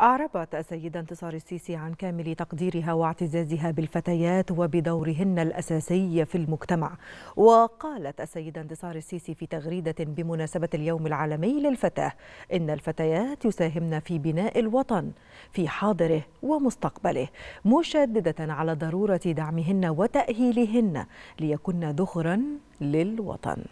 أعربت السيدة انتصار السيسي عن كامل تقديرها واعتزازها بالفتيات وبدورهن الأساسي في المجتمع وقالت السيدة انتصار السيسي في تغريدة بمناسبة اليوم العالمي للفتاة إن الفتيات يساهمن في بناء الوطن في حاضره ومستقبله مشددة على ضرورة دعمهن وتأهيلهن ليكن ذخرا للوطن